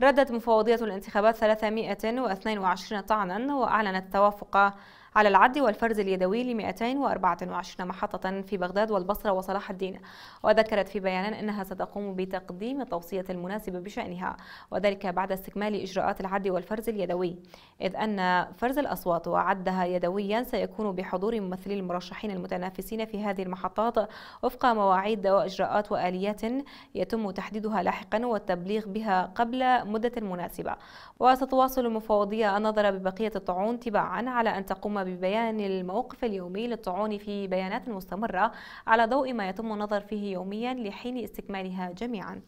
ردت مفوضية الانتخابات 322 طعنا وأعلنت توافق على العد والفرز اليدوي ل 224 محطة في بغداد والبصرة وصلاح الدين وذكرت في بيان أنها ستقوم بتقديم التوصية المناسبة بشأنها وذلك بعد استكمال إجراءات العد والفرز اليدوي إذ أن فرز الأصوات وعدها يدويا سيكون بحضور ممثلي المرشحين المتنافسين في هذه المحطات وفق مواعيد وإجراءات وآليات يتم تحديدها لاحقا والتبليغ بها قبل مدة مناسبة وستواصل المفوضية النظر ببقية الطعون تباعا على أن تقوم ببيان الموقف اليومي للطعون في بيانات مستمرة على ضوء ما يتم النظر فيه يوميا لحين استكمالها جميعا